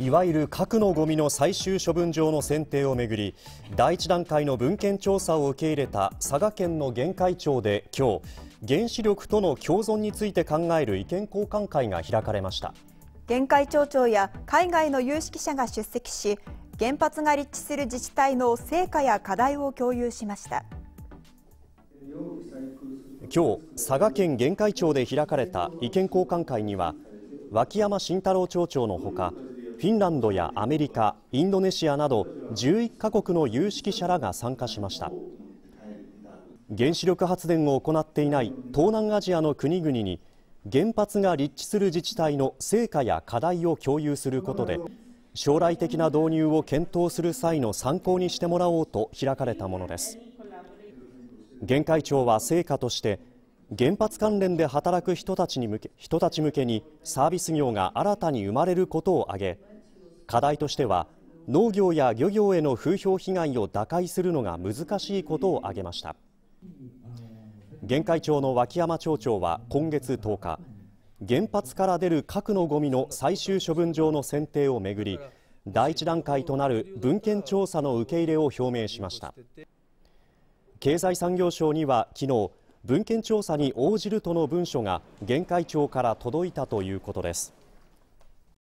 いわゆる核のごみの最終処分場の選定をめぐり第1段階の文献調査を受け入れた佐賀県の玄海町で今日原子力との共存について考える意見交換会が開かれました玄海町長や海外の有識者が出席し原発が立地する自治体の成果や課題を共有しました今日佐賀県玄海町で開かれた意見交換会には脇山慎太郎町長のほかフィンランドやアメリカ、インドネシアなど11カ国の有識者らが参加しました原子力発電を行っていない東南アジアの国々に原発が立地する自治体の成果や課題を共有することで将来的な導入を検討する際の参考にしてもらおうと開かれたものです玄海町は成果として原発関連で働く人たちに向け人たち向けにサービス業が新たに生まれることを挙げ課題としては農業や漁業への風評被害を打開するのが難しいことを挙げました玄海町の脇山町長は今月10日原発から出る核のごみの最終処分場の選定をめぐり第一段階となる文献調査の受け入れを表明しました経済産業省には昨日文献調査に応じるとの文書が玄海町から届いたということです